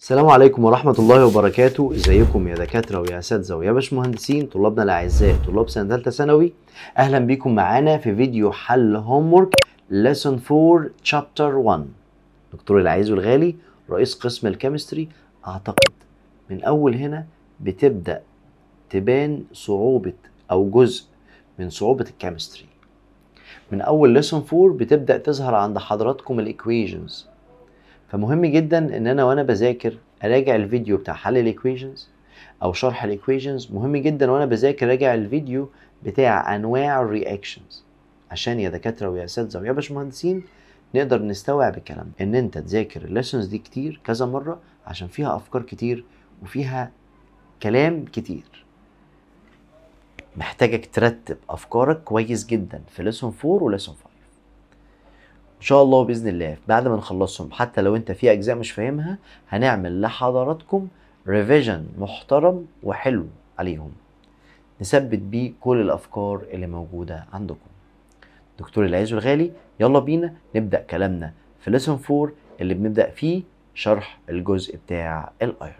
السلام عليكم ورحمة الله وبركاته، ازيكم يا دكاترة ويا أساتذة ويا باشمهندسين طلابنا الأعزاء طلاب سنة ثالثة ثانوي، أهلا بيكم معانا في فيديو حل هوم وورك ليسون 4 تشابتر 1. دكتور العزيز والغالي رئيس قسم الكيمستري أعتقد من أول هنا بتبدأ تبان صعوبة أو جزء من صعوبة الكيمستري. من أول ليسون 4 بتبدأ تظهر عند حضراتكم الايكويجنز فمهم جدا ان انا وانا بذاكر اراجع الفيديو بتاع حل الايكويشنز او شرح الايكويشنز مهم جدا وانا بذاكر اراجع الفيديو بتاع انواع الرياكشنز عشان يا دكاتره ويا اساتذه ويا باشمهندسين نقدر نستوعب الكلام ان انت تذاكر الليسنز دي كتير كذا مره عشان فيها افكار كتير وفيها كلام كتير محتاجك ترتب افكارك كويس جدا في ليسون 4 وليسون 5 ان شاء الله باذن الله بعد ما نخلصهم حتى لو انت في اجزاء مش فاهمها هنعمل لحضراتكم ريفيجن محترم وحلو عليهم نثبت بيه كل الافكار اللي موجوده عندكم دكتور العز الغالي يلا بينا نبدا كلامنا في ليسون 4 اللي بنبدا فيه شرح الجزء بتاع الايرن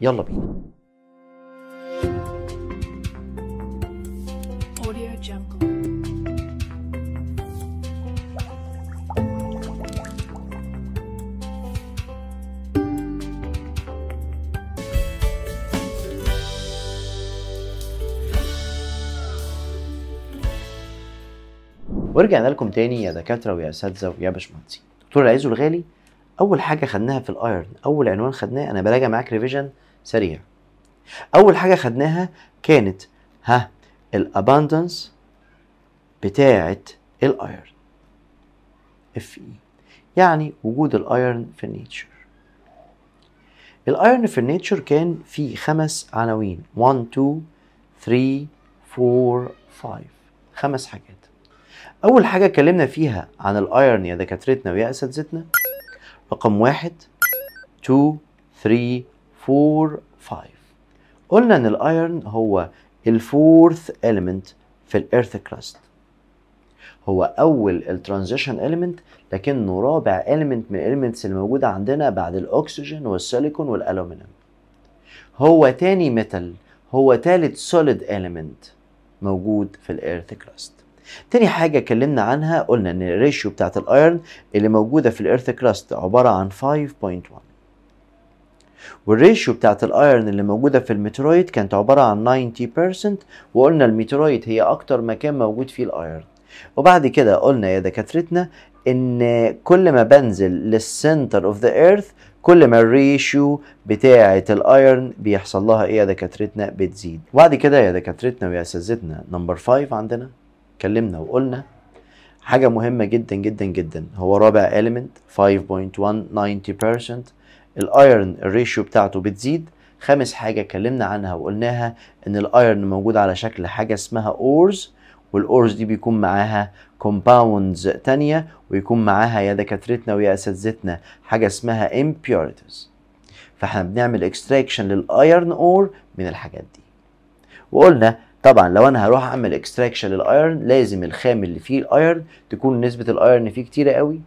يلا بينا Audio Jungle ورجعنا لكم تاني يا دكاتره ويا اساتذه ويا باشمهندسين دكتور العز الغالي اول حاجه خدناها في الايرن اول عنوان خدناه انا براجع معاك ريفيجن سريع اول حاجه خدناها كانت ها الاباندنس بتاعه الايرن اف اي e. يعني وجود الايرن في النيتشر الايرن في النيتشر كان فيه خمس عناوين 1 2 3 4 5 خمس حاجات اول حاجه اتكلمنا فيها عن الايرون يا دكاترتنا ويا اساتذتنا رقم واحد 2 3 4 5 قلنا ان الايرون هو الفورث element في الايرث كراست هو اول الترانزيشن element لكنه رابع element من الاليمنتس اللي موجوده عندنا بعد الاكسجين والسيليكون والالومنيوم هو تاني ميتال هو تالت سوليد element موجود في الايرث كراست تاني حاجة اتكلمنا عنها قلنا ان الريشيو بتاعت الايرن اللي موجودة في الايرث كراست عبارة عن 5.1 والريشيو بتاعت الايرن اللي موجودة في الميترويد كانت عبارة عن 90% وقلنا الميترويد هي اكتر مكان موجود فيه الايرن وبعد كده قلنا يا دكاترتنا ان كل ما بنزل للسنتر اوف ذا ايرث كل ما الريشيو بتاعة الايرن بيحصل لها ايه يا دكاترتنا بتزيد وبعد كده يا دكاترتنا ويا اساتذتنا نمبر 5 عندنا اتكلمنا وقلنا حاجه مهمه جدا جدا جدا هو رابع element 5.1 90% الايرن الريشيو بتاعته بتزيد خامس حاجه اتكلمنا عنها وقلناها ان الايرن موجود على شكل حاجه اسمها اورز والاورز دي بيكون معاها كومباوندز تانية ويكون معاها يا دكاترتنا ويا اساتذتنا حاجه اسمها impurities فاحنا بنعمل اكستراكشن للايرن اور من الحاجات دي وقلنا طبعا لو انا هروح اعمل اكستراكشن للايرن لازم الخام اللي فيه الايرن تكون نسبه الايرن فيه كتيره قوي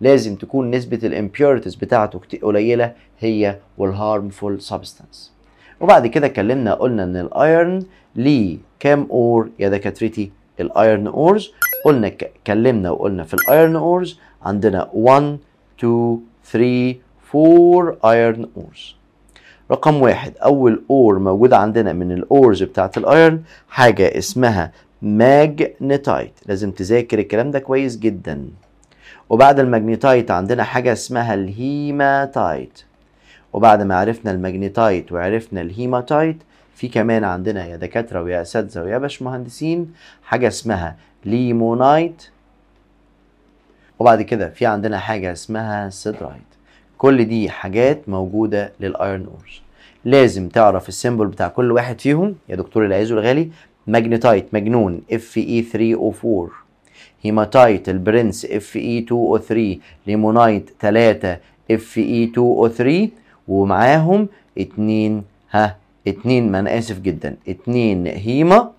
لازم تكون نسبه الامبيورتيز بتاعته قليله هي والهارمفول سبستانس وبعد كده اتكلمنا قلنا ان الايرن ليه كام اور يا دكاترتي الايرن اورز قلنا اتكلمنا وقلنا في الايرن اورز عندنا 1 2 3 4 ايرن اورز رقم واحد أول أور موجود عندنا من الأورز بتاعة الأيرن حاجة اسمها ماجنتايت لازم تذاكر الكلام ده كويس جدا وبعد الماجنتايت عندنا حاجة اسمها الهيماتايت وبعد ما عرفنا الماجنتايت وعرفنا الهيماتايت في كمان عندنا يا دكاترة ويا أساتذة ويا مهندسين حاجة اسمها ليمونايت وبعد كده في عندنا حاجة اسمها سيدرايت كل دي حاجات موجوده للايرن اورز لازم تعرف السيمبل بتاع كل واحد فيهم يا دكتور العز الغالي ماجنتايت مجنون اف اي 3 او 4 هيماتايت البرنس اف اي 2 او 3 ليمونايت 3 اف اي 2 او 3 ومعاهم اتنين ها اتنين ما انا اسف جدا اتنين هيما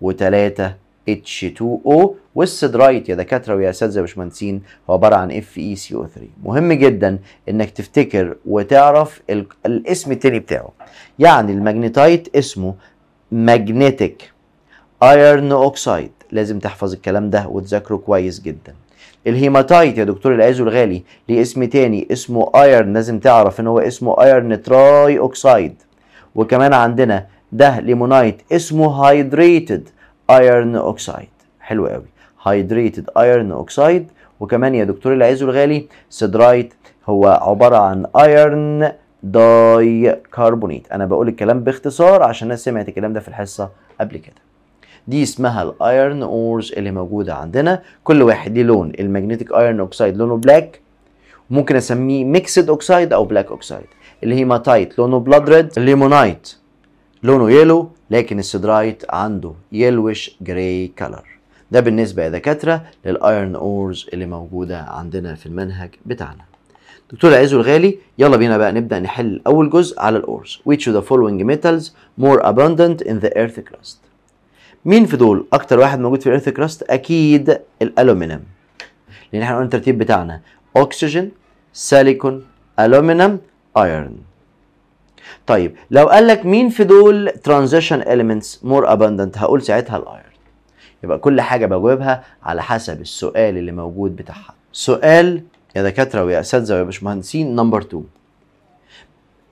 وتلاتة H2O والسدرايت يا دكاتره ويا اساتذه باشمهندسين هو عباره عن اف اي سي او 3 مهم جدا انك تفتكر وتعرف الاسم التاني بتاعه يعني الماجنيتايت اسمه ماجنتيك ايرن اوكسايد لازم تحفظ الكلام ده وتذاكره كويس جدا الهيماتايت يا دكتور العز الغالي ليه اسم تاني اسمه ايرن لازم تعرف ان هو اسمه ايرن تراي اوكسايد وكمان عندنا ده ليمونايت اسمه هايدريتد ايرن اوكسايد حلو قوي هايدريتد ايرن اوكسايد وكمان يا دكتور العز الغالي سيدرايت هو عباره عن ايرن داي كربونيت انا بقول الكلام باختصار عشان الناس سمعت الكلام ده في الحصه قبل كده دي اسمها الايرن اورز اللي موجوده عندنا كل واحد ليه لون الماجنتيك ايرن اوكسايد لونه بلاك ممكن اسميه ميكسد اوكسايد او بلاك اوكسايد الهيماتايت لونه بلاد ريد الليمونايت لونه يلو لكن السيدرايت عنده يلوش جراي كلر ده بالنسبة يا دكاترة للايرن اورز اللي موجودة عندنا في المنهج بتاعنا دكتور عزو الغالي يلا بينا بقى نبدأ نحل أول جزء على الأورز which of the following metals more abundant in the earth crust مين في دول أكتر واحد موجود في الأيرث كراست أكيد الألومنيوم لأن احنا قلنا الترتيب بتاعنا أكسجين سيليكون ألومنيوم أيرن طيب لو قال لك مين في دول ترانزيشن اليمنتس مور اباندنت هقول ساعتها الايرن يبقى كل حاجه بجاوبها على حسب السؤال اللي موجود بتاعها سؤال يا دكاتره ويا اساتذه ويا باشمهندسين نمبر 2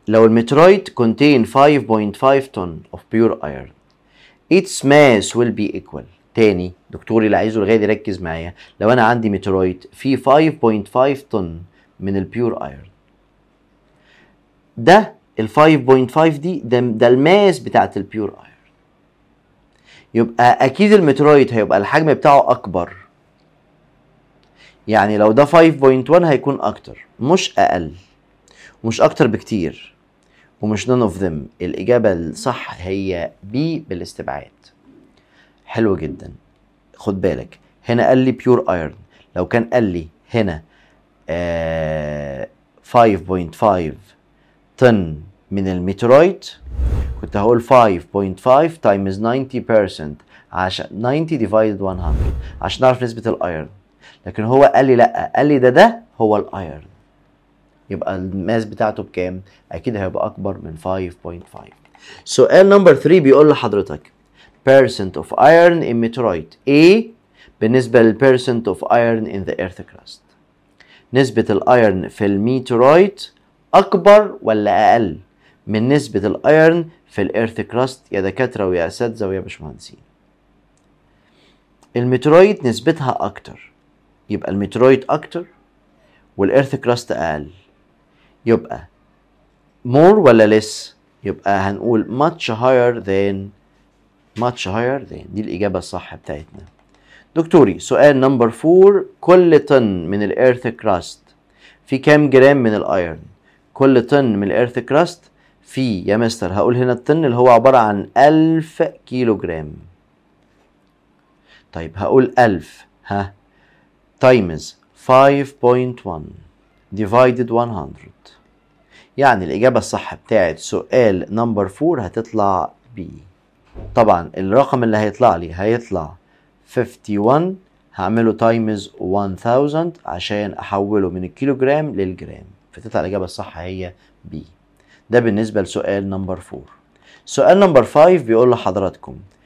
لو الميترويد كونتين 5.5 ton اوف بيور ايرن its mass will be equal تاني دكتور اللي عايزه لغايه يركز معايا لو انا عندي ميترويد فيه 5.5 طن من البيور ايرن ده ال 5.5 دي ده, ده الماس بتاعت البيور ايرون يبقى اكيد المترويد هيبقى الحجم بتاعه اكبر يعني لو ده 5.1 هيكون اكتر مش اقل ومش اكتر بكتير ومش none of them الاجابه الصح هي بي بالاستبعاد حلو جدا خد بالك هنا قال لي بيور ايرون لو كان قال لي هنا آه 5.5 طن من الميترويد كنت هقول 5.5 تايمز 90% عشان 90 ديفايد 100 عشان اعرف نسبه الايرن لكن هو قال لي لا قال لي ده ده هو الايرن يبقى الماس بتاعته بكام اكيد هيبقى اكبر من 5.5 سؤال نمبر 3 بيقول لحضرتك percent of iron in meteorite A بالنسبة لل percent of iron in the earth crust نسبة الايرن في الميترويد اكبر ولا اقل من نسبة الايرن في الايرث كراست يا دكاترة ويا اساتذة ويا باشمهندسين المترويد نسبتها اكتر يبقى المترويد اكتر والايرث كراست اقل يبقى مور ولا لس؟ يبقى هنقول ماتش هاير ذان ماتش هاير ذان دي الإجابة الصح بتاعتنا دكتوري سؤال نمبر فور كل طن من الإيرث كراست في كام جرام من الأيرن كل طن من الإيرث كراست في يا مستر هقول هنا الطن اللي هو عبارة عن ألف كيلو جرام طيب هقول ألف ها تايمز 5.1 ديفايدد 100 يعني الإجابة الصح بتاعت سؤال نمبر 4 هتطلع B طبعا الرقم اللي هيطلع لي هيطلع 51 هعمله تايمز 1000 عشان أحوله من الكيلو جرام للجرام فتطلع الإجابة الصح هي بي ده بالنسبة لسؤال نمبر 4 سؤال نمبر 5 بيقول لحضراتكم